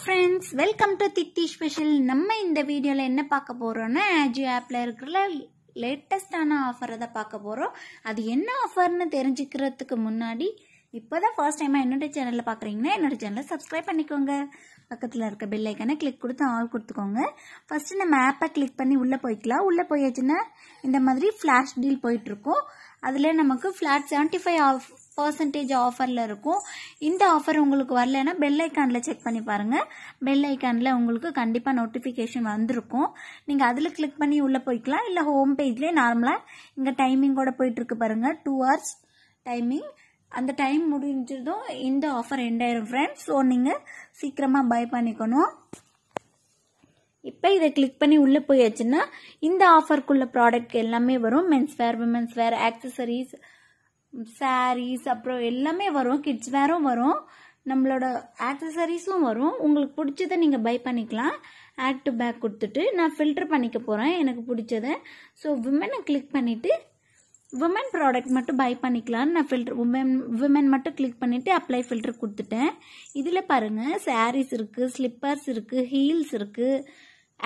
friends welcome to திட்டி special நம்ம இந்த வீடியோவில் என்ன பார்க்க போகிறோன்னா ஆஜியோ ஆப்பில் இருக்கிற லேட்டஸ்டான ஆஃபரை தான் பார்க்க போகிறோம் அது என்ன ஆஃபர்னு தெரிஞ்சுக்கிறதுக்கு முன்னாடி இப்போ தான் ஃபர்ஸ்ட் டைமாக என்னோட சேனலில் பார்க்குறீங்கன்னா என்னோட சேனலை சப்ஸ்கிரைப் பண்ணிக்கோங்க பக்கத்தில் இருக்க பெல் ஐக்கனை கிளிக் கொடுத்து ஆல் கொடுத்துக்கோங்க ஃபஸ்ட்டு நம்ம ஆப்பை கிளிக் பண்ணி உள்ளே போய்க்கலாம் உள்ளே போயாச்சுன்னா இந்த மாதிரி ஃப்ளாஷ் டீல் போயிட்டுருக்கோம் அதில் நமக்கு flat seventy five off percentage ஆஃபரில் இருக்கும் இந்த ஆஃபர் உங்களுக்கு வரலன்னா பெல் ஐக்கானில் செக் பண்ணி பாருங்கள் பெல் ஐக்கானில் உங்களுக்கு கண்டிப்பாக நோட்டிஃபிகேஷன் வந்திருக்கும் நீங்கள் அதில் கிளிக் பண்ணி உள்ளே போய்க்கலாம் இல்லை ஹோம் பேஜ்லேயே நார்மலாக இங்கே டைமிங் கூட போயிட்டுருக்கு பாருங்கள் டூ ஹவர்ஸ் டைமிங் அந்த டைம் முடிஞ்சதும் இந்த ஆஃபர் ரெண்டாயிரம் ஃப்ரெண்ட்ஸ் ஸோ நீங்கள் சீக்கிரமாக பை பண்ணிக்கணும் இப்போ இதை கிளிக் பண்ணி உள்ளே போயாச்சுன்னா இந்த ஆஃபருக்குள்ள ப்ராடக்ட் எல்லாமே வரும் men's wear women's wear accessories saris அப்புறம் எல்லாமே வரும் கிட்ஸ் வேரும் வரும் நம்மளோட ஆக்சசரிஸும் வரும் உங்களுக்கு பிடிச்சதை நீங்கள் பை பண்ணிக்கலாம் ஆட் டு பேக் கொடுத்துட்டு நான் ஃபில்டர் பண்ணிக்க போகிறேன் எனக்கு பிடிச்சதை ஸோ விமனை கிளிக் பண்ணிவிட்டு விமன் ப்ராடக்ட் மட்டும் பை பண்ணிக்கலாம்னு நான் ஃபில்டர் உமன் விமன் மட்டும் கிளிக் பண்ணிவிட்டு அப்ளை ஃபில்டர் கொடுத்துட்டேன் இதில் பாருங்கள் சாரீஸ் இருக்குது ஸ்லிப்பர்ஸ் இருக்குது ஹீல்ஸ் இருக்குது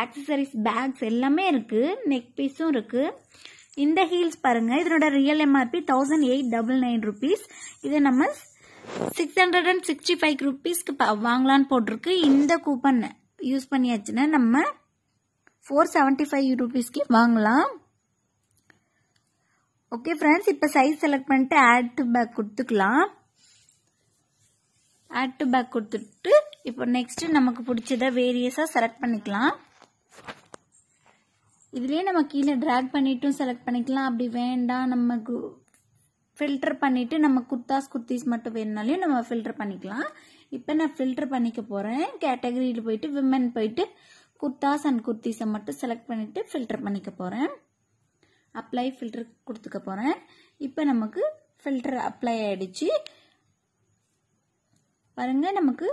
ஆக்சசரிஸ் பேக்ஸ் எல்லாமே இருக்குது நெக் பீஸும் இருக்குது இந்த ஹீல்ஸ் பாருங்க இதனோட real MRP thousand eight double nine rupees இது நம்ம six hundred and sixty five ருபீஸ்க்கு வாங்கலான்னு போட்டிருக்கு இந்த கூப்பன் யூஸ் பண்ணியாச்சுன்னா நம்ம ஃபோர் செவன்ட்டி ஃபைவ் ருபீஸ்க்கு வாங்கலாம் ஓகே ஃப்ரெண்ட்ஸ் இப்போ சைஸ் செலக்ட் பண்ணிட்டு ஆட் டு பேக் கொடுத்துக்கலாம் ஆட் டு பேக் கொடுத்துட்டு இப்போ நெக்ஸ்ட் நமக்கு பிடிச்சத வேரியஸாக செலக்ட் பண்ணிக்கலாம் இதுலேயே நம்ம கீழே ட்ராக் பண்ணிவிட்டும் செலக்ட் பண்ணிக்கலாம் அப்படி வேண்டாம் நமக்கு ஃபில்டர் பண்ணிவிட்டு நம்ம குர்த்தாஸ் குர்த்திஸ் மட்டும் வேணுனாலையும் நம்ம ஃபில்டர் பண்ணிக்கலாம் இப்போ நான் ஃபில்டர் பண்ணிக்க போகிறேன் கேட்டகரியில் போயிட்டு விமன் போயிட்டு குர்த்தாஸ் அண்ட் குர்த்திஸை மட்டும் செலக்ட் பண்ணிவிட்டு ஃபில்டர் பண்ணிக்க போகிறேன் அப்ளை ஃபில்டர் கொடுத்துக்க போகிறேன் இப்போ நமக்கு ஃபில்டர் அப்ளை ஆகிடுச்சு பாருங்கள் நமக்கு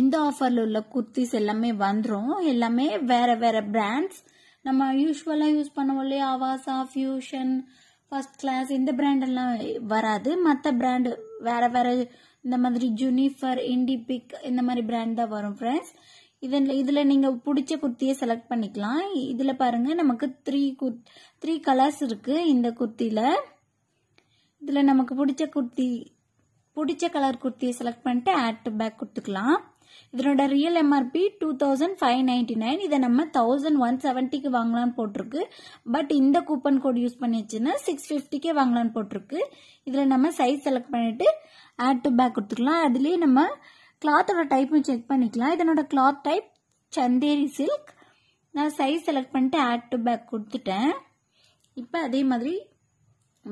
இந்த ஆஃபரில் உள்ள குர்த்திஸ் எல்லாமே வந்துடும் எல்லாமே வேறு வேறு பிராண்ட்ஸ் நம்ம யூஸ்வலாக யூஸ் பண்ணுவோம் இல்லையா அவாசா ஃபியூஷன் ஃபஸ்ட் கிளாஸ் இந்த பிராண்டெல்லாம் வராது மற்ற பிராண்டு வேற வேற இந்த மாதிரி ஜுனிஃபர் இண்டிபிக் இந்த மாதிரி பிராண்ட் தான் வரும் ஃப்ரெண்ட்ஸ் இதில் இதில் நீங்கள் பிடிச்ச குர்த்தியை செலக்ட் பண்ணிக்கலாம் இதில் பாருங்கள் நமக்கு த்ரீ குர்த் த்ரீ கலர்ஸ் இருக்குது இந்த குர்த்தியில் இதில் நமக்கு பிடிச்ச குர்த்தி பிடிச்ச கலர் குர்த்தியை செலக்ட் பண்ணிட்டு ஆட் டு பேக் கொடுத்துக்கலாம் இதனோட real MRP two thousand five ninety nine இதை நம்ம தௌசண்ட் ஒன் செவன்ட்டிக்கு வாங்கலாம்னு போட்டிருக்கு பட் இந்த கூப்பன் கோட் யூஸ் பண்ணிச்சுன்னா சிக்ஸ் ஃபிஃப்டிக்கே வாங்கலாம்னு போட்டிருக்கு இதில் நம்ம சைஸ் செலக்ட் பண்ணிவிட்டு ஆட் டு பேக் கொடுத்துக்கலாம் அதுலேயே நம்ம கிளாத்தோட டைப்பும் செக் பண்ணிக்கலாம் இதனோட கிளாத் டைப் சந்தேரி சில்க் நான் சைஸ் செலக்ட் பண்ணிட்டு ஆட் டு பேக் கொடுத்துட்டேன் இப்போ அதே மாதிரி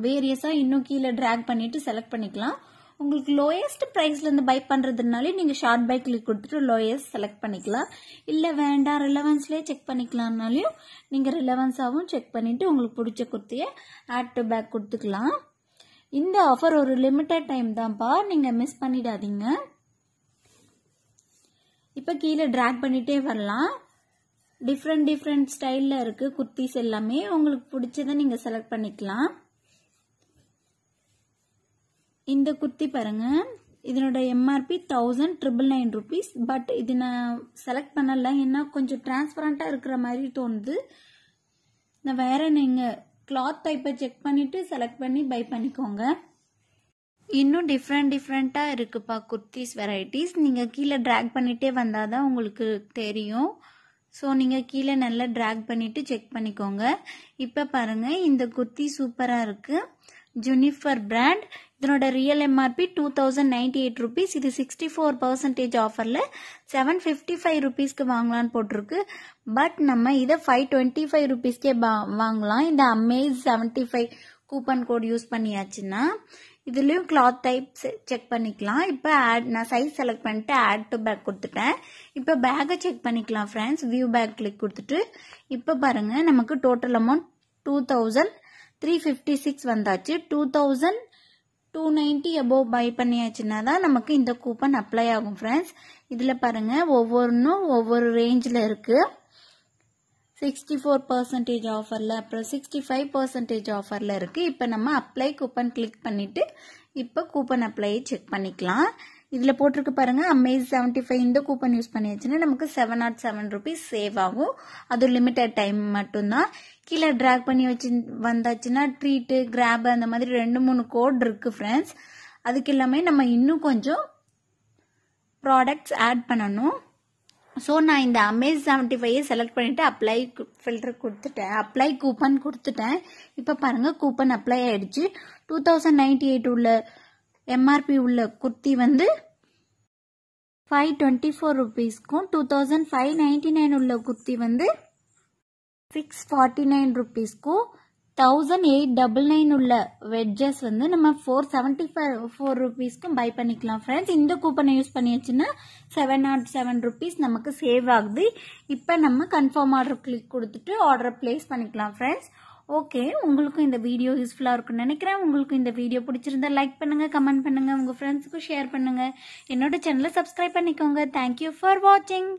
வேரியஸாக இன்னும் கீழே ட்ராக் பண்ணிவிட்டு செலக்ட் பண்ணிக்கலாம் உங்களுக்கு லோயஸ்ட் ப்ரைஸ்லேருந்து பை பண்ணுறதுனாலே நீங்கள் ஷார்ட் பை கிளிக் கொடுத்துட்டு லோயஸ்ட் செலக்ட் பண்ணிக்கலாம் இல்லை வேண்டாம் ரிலவன்ஸ்லேயே செக் பண்ணிக்கலாம்னாலையும் நீங்கள் ரிலவன்ஸாகவும் செக் பண்ணிவிட்டு உங்களுக்கு பிடிச்ச குர்த்தியை ஆட் டு பேக் கொடுத்துக்கலாம் இந்த ஆஃபர் ஒரு லிமிட்டட் டைம் தான்ப்பா நீங்கள் மிஸ் பண்ணிடாதீங்க இப்போ கீழே ட்ராக் பண்ணிகிட்டே வரலாம் டிஃப்ரெண்ட் டிஃப்ரெண்ட் ஸ்டைலில் இருக்குது குர்த்திஸ் எல்லாமே உங்களுக்கு பிடிச்சதை நீங்கள் செலக்ட் பண்ணிக்கலாம் இந்த குர்த்தி பாருங்க இதனோட MRP thousand triple nine rupees but இது நான் செலக்ட் பண்ணலை ஏன்னா கொஞ்சம் டிரான்ஸ்பரண்ட்டாக இருக்கிற மாதிரி தோணுது நான் வேற நீங்கள் கிளாத் டைப்பை செக் பண்ணிவிட்டு செலக்ட் பண்ணி பை பண்ணிக்கோங்க இன்னும் டிஃப்ரெண்ட் டிஃப்ரெண்ட்டாக இருக்குப்பா குர்த்திஸ் வெரைட்டிஸ் நீங்கள் கீழே ட்ராக் பண்ணிகிட்டே வந்தால் தான் உங்களுக்கு தெரியும் ஸோ நீங்கள் கீழே நல்லா ட்ராக் பண்ணிவிட்டு செக் பண்ணிக்கோங்க இப்போ பாருங்கள் இந்த குர்த்தி சூப்பராக இருக்குது ஜுனிஃபர் பிராண்ட் இதனோட real MRP two thousand ninety eight rupees இது சிக்ஸ்டி ஃபோர் பர்சன்டேஜ் ஆஃபரில் செவன் ஃபிஃப்டி ஃபைவ் ருபீஸ்க்கு வாங்கலான்னு போட்டிருக்கு பட் நம்ம இதை ஃபைவ் டுவெண்ட்டி ஃபைவ் ருபீஸ்க்கே வாங்கலாம் இந்த amaze seventy five coupon code use பண்ணியாச்சுன்னா இதுலேயும் கிளாத் டைப் செக் பண்ணிக்கலாம் இப்போ ஆட் நான் சைஸ் செலக்ட் பண்ணிட்டு ஆட் டு பேக் கொடுத்துட்டேன் இப்போ பேக்கை செக் பண்ணிக்கலாம் ஃப்ரெண்ட்ஸ் வியூ பேக் கிளிக் கொடுத்துட்டு இப்போ பாருங்கள் நமக்கு total amount two thousand three fifty six வந்தாச்சு two thousand two ninety above buy பண்ணியாச்சுன்னா தான் நமக்கு இந்த கூப்பன் அப்ளை ஆகும் ஃப்ரெண்ட்ஸ் இதில் பாருங்கள் ஒவ்வொன்றும் ஒவ்வொரு ரேஞ்சில் இருக்குது சிக்ஸ்டி ஃபோர் பர்சன்டேஜ் ஆஃபரில் அப்புறம் சிக்ஸ்டி ஃபைவ் பர்சன்டேஜ் ஆஃபரில் இருக்குது இப்போ நம்ம அப்ளை கூப்பன் கிளிக் பண்ணிவிட்டு இப்போ கூப்பன் அப்ளையை செக் பண்ணிக்கலாம் இதில் போட்டிருக்கு பாருங்கள் அமேஸ் செவன்ட்டி ஃபைவ் இந்த கூப்பன் யூஸ் பண்ணியாச்சுன்னா நமக்கு seven nought seven rupees save ஆகும் அது லிமிட்டட் டைம் மட்டும்தான் கீழே ட்ராக் பண்ணி வச்சு வந்தாச்சுன்னா ட்ரீட்டு கிராப் அந்த மாதிரி ரெண்டு மூணு கோட் இருக்குது ஃப்ரெண்ட்ஸ் அதுக்கு எல்லாமே நம்ம இன்னும் கொஞ்சம் ப்ராடக்ட்ஸ் ஆட் பண்ணணும் ஸோ நான் இந்த அமேஸ் செவன்ட்டி ஃபைவ் செலக்ட் பண்ணிவிட்டு அப்ளை ஃபில்டர் கொடுத்துட்டேன் அப்ளை கூப்பன் கொடுத்துட்டேன் இப்போ பாருங்கள் கூப்பன் அப்ளை ஆகிடுச்சு டூ தௌசண்ட் நைன்ட்டி எயிட் உள்ள எம்ஆர்பி உள்ள குர்த்தி வந்து ஃபைவ் டுவெண்ட்டி ஃபோர் ருபீஸ்க்கும் two thousand five ninety nine உள்ள குர்த்தி வந்து சிக்ஸ் ஃபார்ட்டி நைன் ருபீஸ்க்கும் தௌசண்ட் எயிட் டபுள் நைன் உள்ள வெஜ்ஜஸ் வந்து நம்ம ஃபோர் செவன்ட்டி ஃபைவ் ஃபோர் ருபீஸ்க்கும் பை பண்ணிக்கலாம் ஃப்ரெண்ட்ஸ் இந்த கூப்பனை யூஸ் பண்ணி செவன் நாட் செவன் ருபீஸ் நமக்கு சேவ் ஆகுது இப்போ நம்ம கன்ஃபார்ம் ஆர்டர் கிளிக் கொடுத்துட்டு ஆர்டரை பிளேஸ் பண்ணிக்கலாம் ஃப்ரெண்ட்ஸ் ஓகே உங்களுக்கும் இந்த வீடியோ யூஸ்ஃபுல்லாக இருக்கும்னு நினைக்கிறேன் உங்களுக்கும் இந்த வீடியோ பிடிச்சிருந்தா லைக் பண்ணுங்கள் கமெண்ட் பண்ணுங்கள் உங்கள் ஃப்ரெண்ட்ஸுக்கும் ஷேர் பண்ணுங்கள் என்னோட சேனலை சப்ஸ்கிரைப் பண்ணிக்கோங்க தேங்க்யூ ஃபார் வாட்சிங்